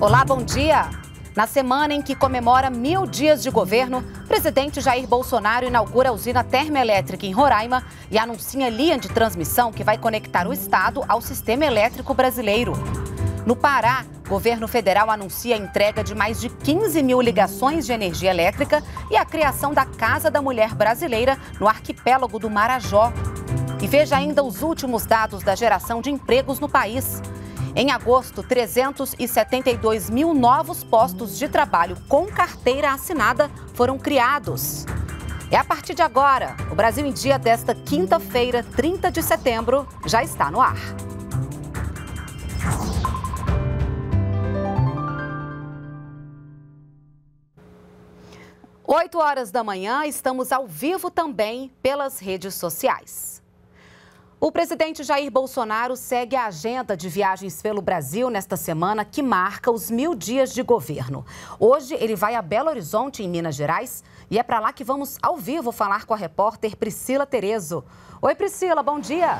Olá, bom dia! Na semana em que comemora mil dias de governo, presidente Jair Bolsonaro inaugura a usina termoelétrica em Roraima e anuncia linha de transmissão que vai conectar o Estado ao sistema elétrico brasileiro. No Pará, governo federal anuncia a entrega de mais de 15 mil ligações de energia elétrica e a criação da Casa da Mulher Brasileira no arquipélago do Marajó. E veja ainda os últimos dados da geração de empregos no país. Em agosto, 372 mil novos postos de trabalho com carteira assinada foram criados. E a partir de agora, o Brasil em Dia desta quinta-feira, 30 de setembro, já está no ar. Oito horas da manhã, estamos ao vivo também pelas redes sociais. O presidente Jair Bolsonaro segue a agenda de viagens pelo Brasil nesta semana, que marca os mil dias de governo. Hoje ele vai a Belo Horizonte, em Minas Gerais, e é para lá que vamos ao vivo falar com a repórter Priscila Terezo. Oi, Priscila, bom dia.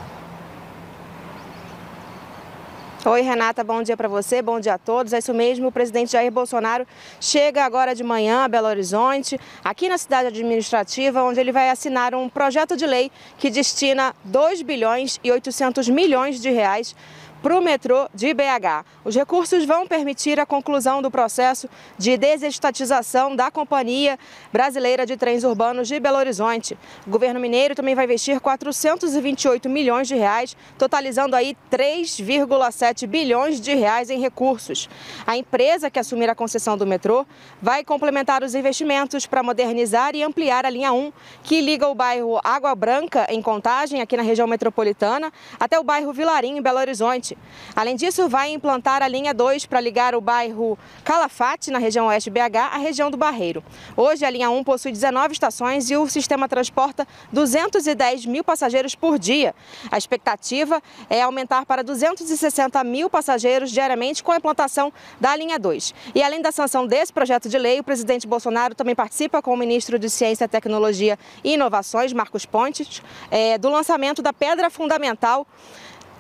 Oi, Renata, bom dia para você, bom dia a todos. É isso mesmo, o presidente Jair Bolsonaro chega agora de manhã a Belo Horizonte, aqui na cidade administrativa, onde ele vai assinar um projeto de lei que destina 2 bilhões e 800 milhões de reais para o metrô de BH. Os recursos vão permitir a conclusão do processo de desestatização da Companhia Brasileira de Trens Urbanos de Belo Horizonte. O governo mineiro também vai investir 428 milhões de reais, totalizando aí 3,7 bilhões de reais em recursos. A empresa que assumir a concessão do metrô vai complementar os investimentos para modernizar e ampliar a linha 1, que liga o bairro Água Branca, em Contagem, aqui na região metropolitana, até o bairro Vilarinho, em Belo Horizonte Além disso, vai implantar a linha 2 para ligar o bairro Calafate, na região oeste BH, à região do Barreiro. Hoje, a linha 1 possui 19 estações e o sistema transporta 210 mil passageiros por dia. A expectativa é aumentar para 260 mil passageiros diariamente com a implantação da linha 2. E além da sanção desse projeto de lei, o presidente Bolsonaro também participa com o ministro de Ciência, Tecnologia e Inovações, Marcos Pontes, é, do lançamento da pedra fundamental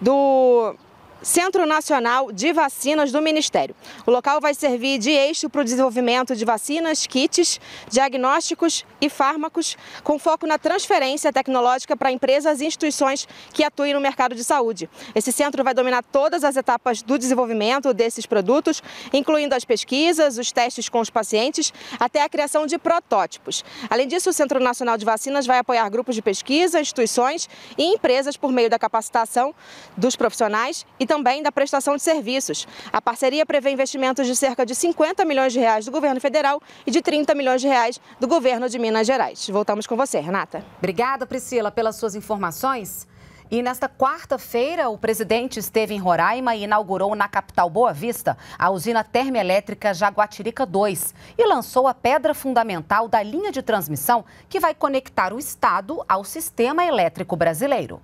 do Centro Nacional de Vacinas do Ministério. O local vai servir de eixo para o desenvolvimento de vacinas, kits, diagnósticos e fármacos, com foco na transferência tecnológica para empresas e instituições que atuem no mercado de saúde. Esse centro vai dominar todas as etapas do desenvolvimento desses produtos, incluindo as pesquisas, os testes com os pacientes, até a criação de protótipos. Além disso, o Centro Nacional de Vacinas vai apoiar grupos de pesquisa, instituições e empresas por meio da capacitação dos profissionais e também da prestação de serviços. A parceria prevê investimentos de cerca de 50 milhões de reais do governo federal e de 30 milhões de reais do governo de Minas Gerais. Voltamos com você, Renata. Obrigada, Priscila, pelas suas informações. E nesta quarta-feira, o presidente esteve em Roraima e inaugurou na capital Boa Vista a usina termoelétrica Jaguatirica 2 e lançou a pedra fundamental da linha de transmissão que vai conectar o estado ao sistema elétrico brasileiro.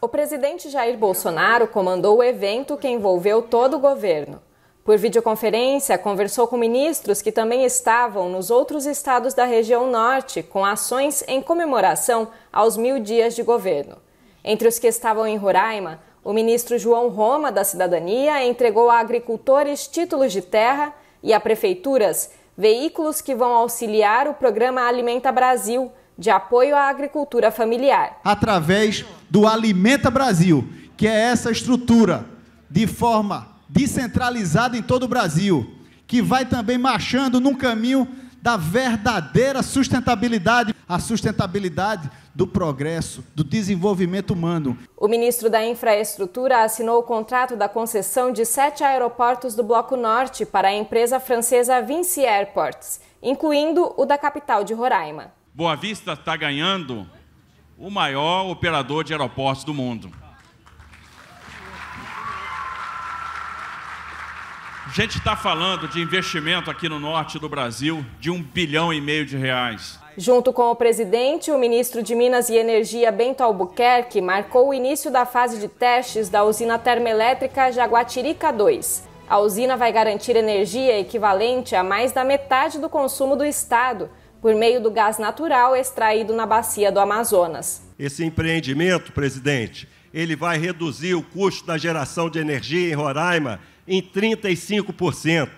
O presidente Jair Bolsonaro comandou o evento que envolveu todo o governo. Por videoconferência, conversou com ministros que também estavam nos outros estados da região norte com ações em comemoração aos mil dias de governo. Entre os que estavam em Roraima, o ministro João Roma da Cidadania entregou a agricultores títulos de terra e a prefeituras veículos que vão auxiliar o programa Alimenta Brasil de apoio à agricultura familiar. Através do Alimenta Brasil, que é essa estrutura de forma descentralizada em todo o Brasil, que vai também marchando num caminho da verdadeira sustentabilidade, a sustentabilidade do progresso, do desenvolvimento humano. O ministro da Infraestrutura assinou o contrato da concessão de sete aeroportos do Bloco Norte para a empresa francesa Vinci Airports, incluindo o da capital de Roraima. Boa Vista está ganhando o maior operador de aeroportos do mundo. A gente está falando de investimento aqui no norte do Brasil de um bilhão e meio de reais. Junto com o presidente, o ministro de Minas e Energia, Bento Albuquerque, marcou o início da fase de testes da usina termoelétrica Jaguatirica 2. A usina vai garantir energia equivalente a mais da metade do consumo do estado por meio do gás natural extraído na bacia do Amazonas. Esse empreendimento, presidente, ele vai reduzir o custo da geração de energia em Roraima em 35%,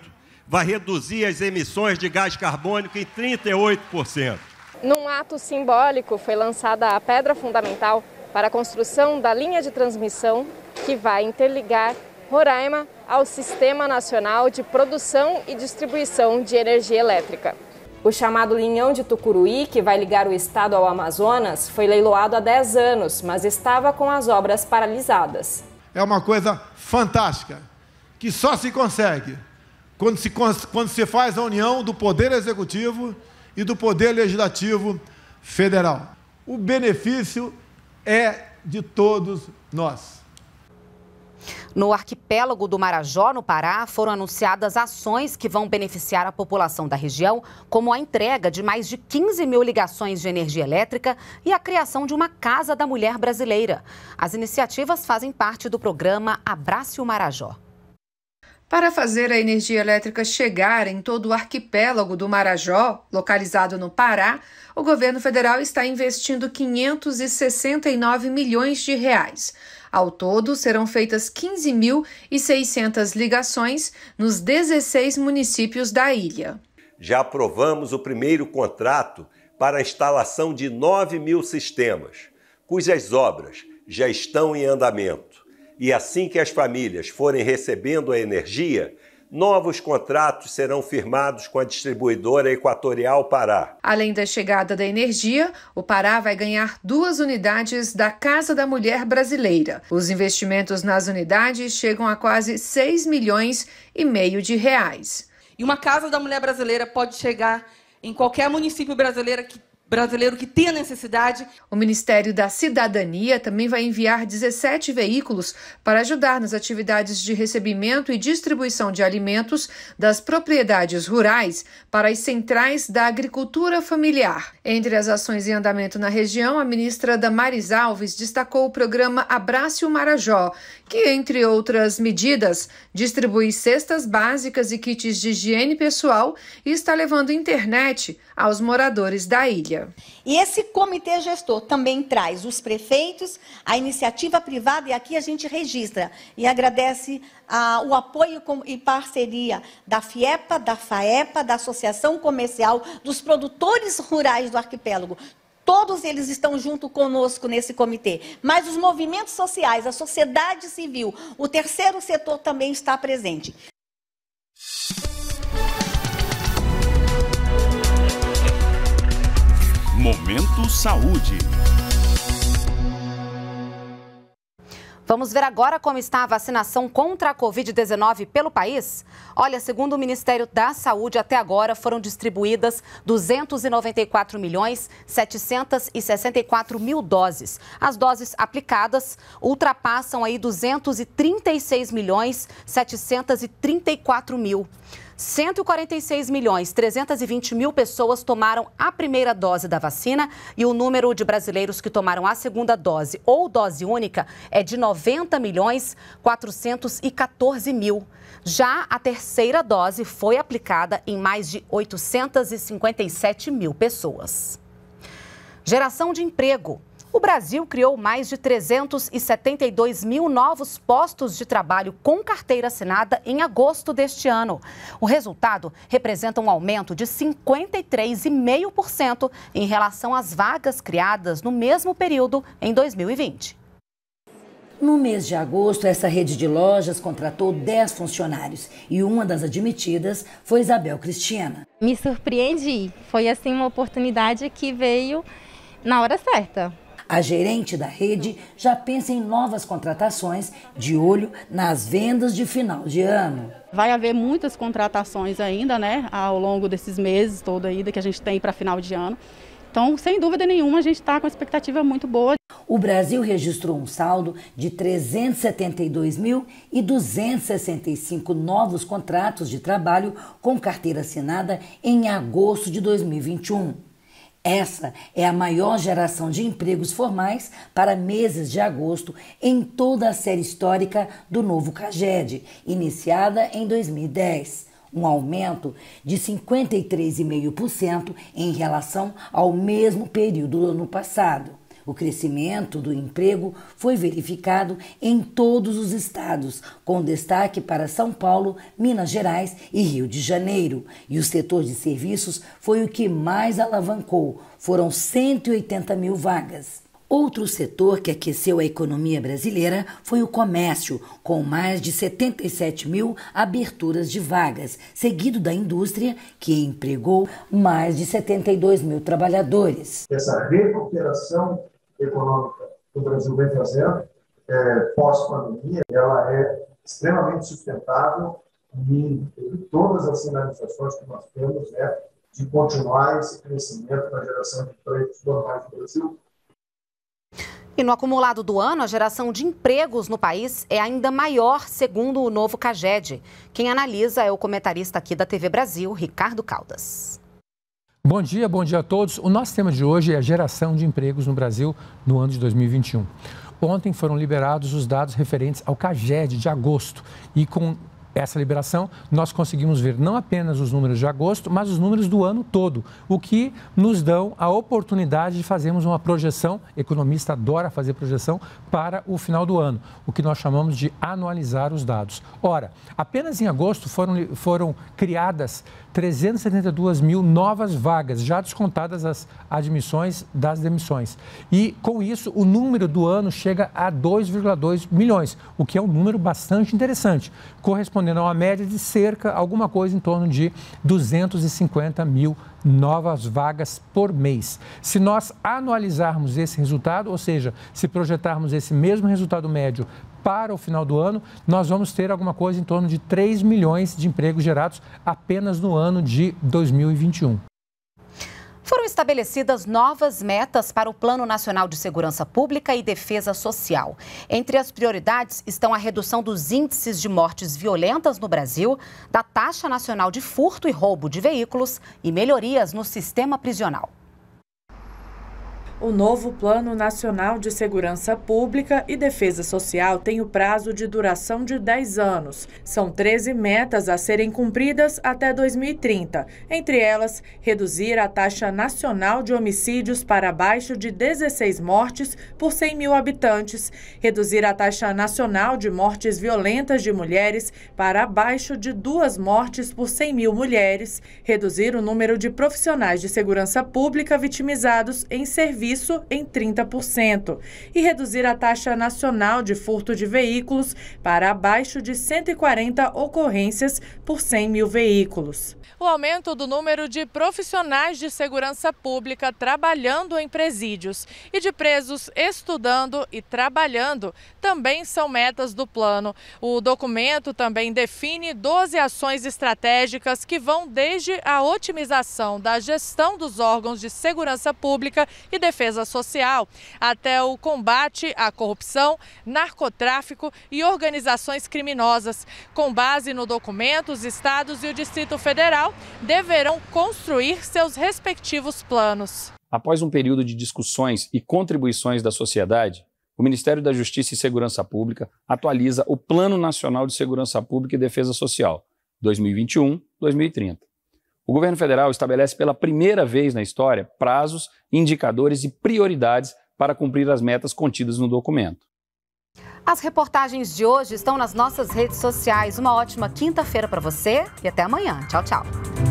vai reduzir as emissões de gás carbônico em 38%. Num ato simbólico, foi lançada a pedra fundamental para a construção da linha de transmissão que vai interligar Roraima ao Sistema Nacional de Produção e Distribuição de Energia Elétrica. O chamado linhão de Tucuruí, que vai ligar o estado ao Amazonas, foi leiloado há 10 anos, mas estava com as obras paralisadas. É uma coisa fantástica, que só se consegue quando se, quando se faz a união do Poder Executivo e do Poder Legislativo Federal. O benefício é de todos nós. No arquipélago do Marajó, no Pará, foram anunciadas ações que vão beneficiar a população da região, como a entrega de mais de 15 mil ligações de energia elétrica e a criação de uma Casa da Mulher Brasileira. As iniciativas fazem parte do programa Abrace o Marajó. Para fazer a energia elétrica chegar em todo o arquipélago do Marajó, localizado no Pará, o governo federal está investindo 569 milhões de reais. Ao todo, serão feitas 15.600 ligações nos 16 municípios da ilha. Já aprovamos o primeiro contrato para a instalação de 9 mil sistemas, cujas obras já estão em andamento. E assim que as famílias forem recebendo a energia, novos contratos serão firmados com a distribuidora Equatorial Pará. Além da chegada da energia, o Pará vai ganhar duas unidades da Casa da Mulher Brasileira. Os investimentos nas unidades chegam a quase 6 milhões e meio de reais. E uma Casa da Mulher Brasileira pode chegar em qualquer município brasileiro que brasileiro que tem a necessidade. O Ministério da Cidadania também vai enviar 17 veículos para ajudar nas atividades de recebimento e distribuição de alimentos das propriedades rurais para as centrais da agricultura familiar. Entre as ações em andamento na região, a ministra Damares Alves destacou o programa Abraço Marajó, que, entre outras medidas, distribui cestas básicas e kits de higiene pessoal e está levando internet aos moradores da ilha. E esse comitê gestor também traz os prefeitos, a iniciativa privada, e aqui a gente registra e agradece ah, o apoio e parceria da FIEPA, da FAEPA, da Associação Comercial, dos produtores rurais do arquipélago. Todos eles estão junto conosco nesse comitê. Mas os movimentos sociais, a sociedade civil, o terceiro setor também está presente. Momento Saúde. Vamos ver agora como está a vacinação contra a Covid-19 pelo país? Olha, segundo o Ministério da Saúde, até agora foram distribuídas 294 milhões 764 mil doses. As doses aplicadas ultrapassam aí 236 milhões 734 mil. 146 milhões 320 mil pessoas tomaram a primeira dose da vacina e o número de brasileiros que tomaram a segunda dose ou dose única é de 90 milhões 414 mil. Já a terceira dose foi aplicada em mais de 857 mil pessoas. Geração de emprego. O Brasil criou mais de 372 mil novos postos de trabalho com carteira assinada em agosto deste ano. O resultado representa um aumento de 53,5% em relação às vagas criadas no mesmo período em 2020. No mês de agosto, essa rede de lojas contratou 10 funcionários e uma das admitidas foi Isabel Cristina. Me surpreendi, foi assim uma oportunidade que veio na hora certa a gerente da rede já pensa em novas contratações de olho nas vendas de final de ano. Vai haver muitas contratações ainda, né, ao longo desses meses todo ainda que a gente tem para final de ano. Então, sem dúvida nenhuma, a gente está com uma expectativa muito boa. O Brasil registrou um saldo de 372.265 novos contratos de trabalho com carteira assinada em agosto de 2021. Essa é a maior geração de empregos formais para meses de agosto em toda a série histórica do novo CAGED, iniciada em 2010, um aumento de 53,5% em relação ao mesmo período do ano passado. O crescimento do emprego foi verificado em todos os estados, com destaque para São Paulo, Minas Gerais e Rio de Janeiro. E o setor de serviços foi o que mais alavancou foram 180 mil vagas. Outro setor que aqueceu a economia brasileira foi o comércio, com mais de 77 mil aberturas de vagas, seguido da indústria, que empregou mais de 72 mil trabalhadores. Essa recuperação econômica do Brasil vem fazendo, é, pós-pandemia, ela é extremamente sustentável e, e todas as sinalizações que nós temos é de continuar esse crescimento na geração de empregos normais no Brasil. E no acumulado do ano, a geração de empregos no país é ainda maior, segundo o novo CAGED. Quem analisa é o comentarista aqui da TV Brasil, Ricardo Caldas. Bom dia, bom dia a todos. O nosso tema de hoje é a geração de empregos no Brasil no ano de 2021. Ontem foram liberados os dados referentes ao CAGED de agosto e com essa liberação, nós conseguimos ver não apenas os números de agosto, mas os números do ano todo, o que nos dão a oportunidade de fazermos uma projeção, economista adora fazer projeção, para o final do ano, o que nós chamamos de anualizar os dados. Ora, apenas em agosto foram, foram criadas 372 mil novas vagas, já descontadas as admissões das demissões. E com isso, o número do ano chega a 2,2 milhões, o que é um número bastante interessante, correspondente correspondendo a uma média de cerca, alguma coisa em torno de 250 mil novas vagas por mês. Se nós anualizarmos esse resultado, ou seja, se projetarmos esse mesmo resultado médio para o final do ano, nós vamos ter alguma coisa em torno de 3 milhões de empregos gerados apenas no ano de 2021. Foram estabelecidas novas metas para o Plano Nacional de Segurança Pública e Defesa Social. Entre as prioridades estão a redução dos índices de mortes violentas no Brasil, da taxa nacional de furto e roubo de veículos e melhorias no sistema prisional. O novo Plano Nacional de Segurança Pública e Defesa Social tem o prazo de duração de 10 anos. São 13 metas a serem cumpridas até 2030. Entre elas, reduzir a taxa nacional de homicídios para abaixo de 16 mortes por 100 mil habitantes, reduzir a taxa nacional de mortes violentas de mulheres para abaixo de duas mortes por 100 mil mulheres, reduzir o número de profissionais de segurança pública vitimizados em serviços isso em 30% e reduzir a taxa nacional de furto de veículos para abaixo de 140 ocorrências por 100 mil veículos. O aumento do número de profissionais de segurança pública trabalhando em presídios e de presos estudando e trabalhando também são metas do plano. O documento também define 12 ações estratégicas que vão desde a otimização da gestão dos órgãos de segurança pública e defesa defesa social até o combate à corrupção, narcotráfico e organizações criminosas. Com base no documento, os estados e o Distrito Federal deverão construir seus respectivos planos. Após um período de discussões e contribuições da sociedade, o Ministério da Justiça e Segurança Pública atualiza o Plano Nacional de Segurança Pública e Defesa Social 2021-2030. O governo federal estabelece pela primeira vez na história prazos, indicadores e prioridades para cumprir as metas contidas no documento. As reportagens de hoje estão nas nossas redes sociais. Uma ótima quinta-feira para você e até amanhã. Tchau, tchau.